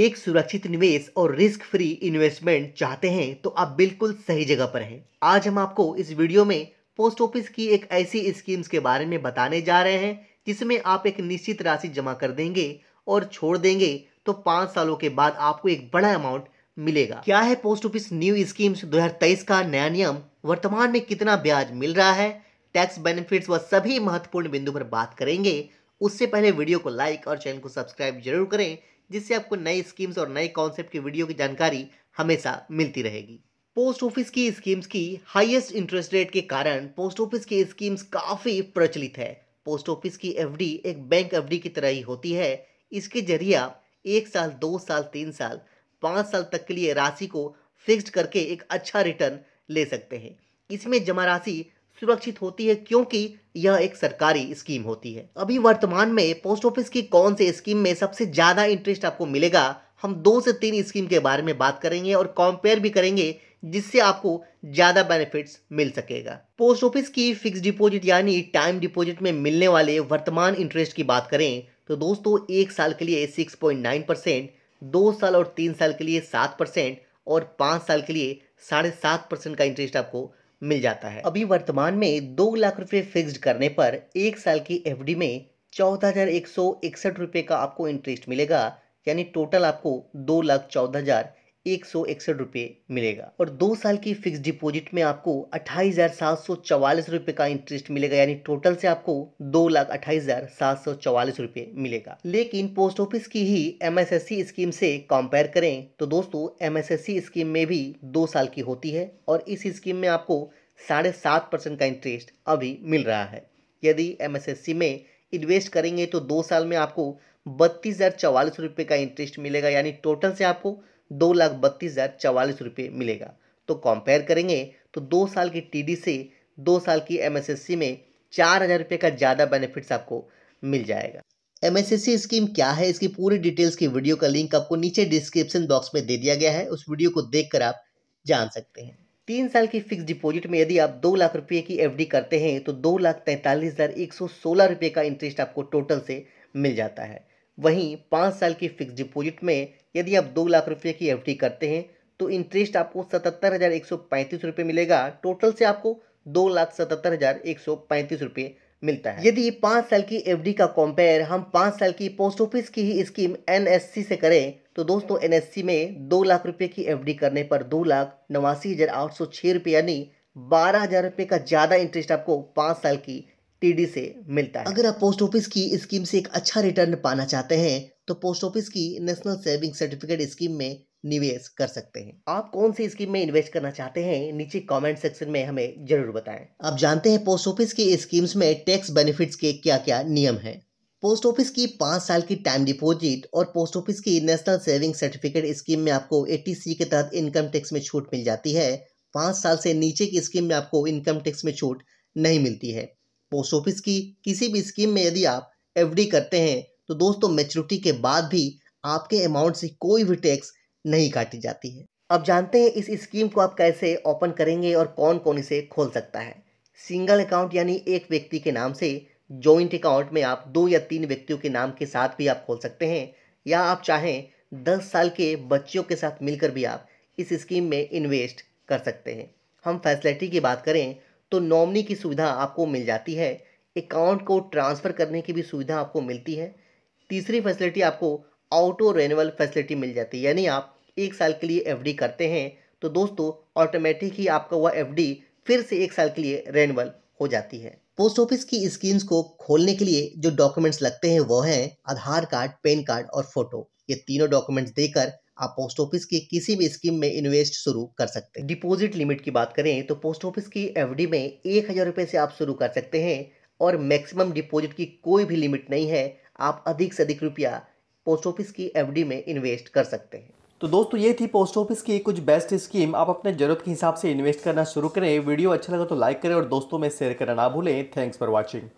एक सुरक्षित निवेश और रिस्क फ्री इन्वेस्टमेंट चाहते हैं तो आप बिल्कुल सही जगह पर हैं आज हम आपको इस वीडियो में पोस्ट ऑफिस की एक ऐसी स्कीम्स के बारे में बताने जा रहे हैं जिसमें आप एक निश्चित राशि जमा कर देंगे और छोड़ देंगे तो पाँच सालों के बाद आपको एक बड़ा अमाउंट मिलेगा क्या है पोस्ट ऑफिस न्यू स्कीम्स 2023 का नया नियम वर्तमान में कितना ब्याज मिल रहा है टैक्स बेनिफिट्स व सभी महत्वपूर्ण बिंदु पर बात करेंगे उससे पहले वीडियो को लाइक और चैनल को सब्सक्राइब जरूर करें जिससे आपको नई स्कीम्स और नए कॉन्सेप्ट की वीडियो की जानकारी हमेशा मिलती रहेगी पोस्ट ऑफिस की स्कीम्स की हाईएस्ट इंटरेस्ट रेट के कारण पोस्ट ऑफिस की स्कीम्स काफ़ी प्रचलित है पोस्ट ऑफिस की एफ एक बैंक एफ की तरह ही होती है इसके जरिए आप एक साल दो साल तीन साल पाँच साल तक के लिए राशि को फिक्स्ड करके एक अच्छा रिटर्न ले सकते हैं इसमें जमा राशि सुरक्षित होती है क्योंकि यह एक सरकारी स्कीम होती है अभी वर्तमान में पोस्ट ऑफिस की कौन से स्कीम में सबसे ज़्यादा इंटरेस्ट आपको मिलेगा हम दो से तीन स्कीम के बारे में बात करेंगे और कंपेयर भी करेंगे जिससे आपको ज़्यादा बेनिफिट्स मिल सकेगा पोस्ट ऑफिस की फिक्स डिपॉजिट यानी टाइम डिपॉजिट में मिलने वाले वर्तमान इंटरेस्ट की बात करें तो दोस्तों एक साल के लिए 6.9 परसेंट दो साल और तीन साल के लिए सात परसेंट और पाँच साल के लिए साढ़े सात परसेंट का इंटरेस्ट आपको मिल जाता है अभी वर्तमान में दो लाख रुपए फिक्स्ड करने पर एक साल की एफ में चौदह हज़ार एक सौ इकसठ रुपये का आपको इंटरेस्ट मिलेगा यानी टोटल आपको दो लाख चौदह हज़ार एक सौ इकसठ रुपये मिलेगा और दो साल की फिक्स डिपॉजिट में आपको अट्ठाईस हज़ार सात सौ चवालीस रुपये का इंटरेस्ट मिलेगा यानी टोटल से आपको दो लाख अट्ठाईस हज़ार सात सौ चवालीस रुपये मिलेगा लेकिन पोस्ट ऑफिस की ही सी स्कीम से कंपेयर करें तो दोस्तों सी स्कीम में भी दो साल की होती है और इस स्कीम में आपको साढ़े सात परसेंट का इंटरेस्ट अभी मिल रहा है यदि सी में इन्वेस्ट करेंगे तो दो साल में आपको बत्तीस हज़ार चवालीस रुपये का इंटरेस्ट मिलेगा यानी टोटल से आपको दो लाख बत्तीस हज़ार चवालीस रुपये मिलेगा तो कंपेयर करेंगे तो दो साल की टीडी से दो साल की एमएसएससी में चार हज़ार रुपये का ज़्यादा बेनिफिट्स आपको मिल जाएगा एमएसएससी स्कीम क्या है इसकी पूरी डिटेल्स की वीडियो का लिंक आपको नीचे डिस्क्रिप्शन बॉक्स में दे दिया गया है उस वीडियो को देख आप जान सकते हैं तीन साल की फिक्स डिपॉजिट में यदि आप दो लाख रुपये की एफडी करते हैं तो दो लाख तैंतालीस हज़ार एक सौ सोलह रुपये का इंटरेस्ट आपको टोटल से मिल जाता है वहीं पाँच साल की फिक्स डिपॉजिट में यदि आप दो लाख रुपये की एफ करते हैं तो इंटरेस्ट आपको सतहत्तर हज़ार एक सौ पैंतीस रुपये मिलेगा टोटल से आपको दो लाख सतहत्तर हज़ार एक सौ पैंतीस रुपये मिलता है यदि पाँच साल की एफडी का कंपेयर हम पाँच साल की पोस्ट ऑफिस की ही स्कीम एनएससी से करें तो दोस्तों एनएससी में दो लाख रुपए की एफडी करने पर दो लाख नवासी हज़ार आठ सौ छः रुपये यानी बारह हज़ार रुपये का ज़्यादा इंटरेस्ट आपको पाँच साल की टीडी से मिलता है अगर आप पोस्ट ऑफिस की स्कीम से एक अच्छा रिटर्न पाना चाहते हैं तो पोस्ट ऑफिस की नेशनल सेविंग सर्टिफिकेट स्कीम में निवेश कर सकते हैं आप कौन सी स्कीम में इन्वेस्ट करना चाहते हैं नीचे कमेंट सेक्शन में हमें जरूर बताएं आप जानते हैं पोस्ट ऑफिस की स्कीम्स में टैक्स बेनिफिट्स के क्या क्या नियम हैं पोस्ट ऑफिस की पाँच साल की टाइम डिपॉजिट और पोस्ट ऑफिस की नेशनल सेविंग सर्टिफिकेट स्कीम में आपको ए के तहत इनकम टैक्स में छूट मिल जाती है पाँच साल से नीचे की स्कीम में आपको इनकम टैक्स में छूट नहीं मिलती है पोस्ट ऑफिस की किसी भी स्कीम में यदि आप एफ करते हैं तो दोस्तों मेच्योरिटी के बाद भी आपके अमाउंट से कोई भी टैक्स नहीं काटी जाती है अब जानते हैं इस स्कीम को आप कैसे ओपन करेंगे और कौन कौन इसे खोल सकता है सिंगल अकाउंट यानी एक व्यक्ति के नाम से जॉइंट अकाउंट में आप दो या तीन व्यक्तियों के नाम के साथ भी आप खोल सकते हैं या आप चाहें दस साल के बच्चियों के साथ मिलकर भी आप इस स्कीम में इन्वेस्ट कर सकते हैं हम फैसिलिटी की बात करें तो नॉमनी की सुविधा आपको मिल जाती है अकाउंट को ट्रांसफ़र करने की भी सुविधा आपको मिलती है तीसरी फैसिलिटी आपको ऑटो रेनुअल फैसिलिटी मिल जाती है यानी आप एक साल के लिए एफडी करते हैं तो दोस्तों ऑटोमेटिक ही आपका वह एफडी फिर से एक साल के लिए रेनुअल हो जाती है पोस्ट ऑफिस की स्कीम्स को खोलने के लिए जो डॉक्यूमेंट्स लगते हैं वह हैं आधार कार्ड पैन कार्ड और फोटो ये तीनों डॉक्यूमेंट्स देकर आप पोस्ट ऑफिस की किसी भी स्कीम में इन्वेस्ट शुरू कर सकते हैं डिपॉजिट लिमिट की बात करें तो पोस्ट ऑफिस की एफ में एक हज़ार रुपये से आप शुरू कर सकते हैं और मैक्सिमम डिपॉजिट की कोई भी लिमिट नहीं है आप अधिक से अधिक रुपया पोस्ट ऑफिस की एफ में इन्वेस्ट कर सकते हैं तो दोस्तों ये थी पोस्ट ऑफिस की कुछ बेस्ट स्कीम आप अपने जरूरत के हिसाब से इन्वेस्ट करना शुरू करें वीडियो अच्छा लगा तो लाइक करें और दोस्तों में शेयर करना ना भूलें थैंक्स फॉर वॉचिंग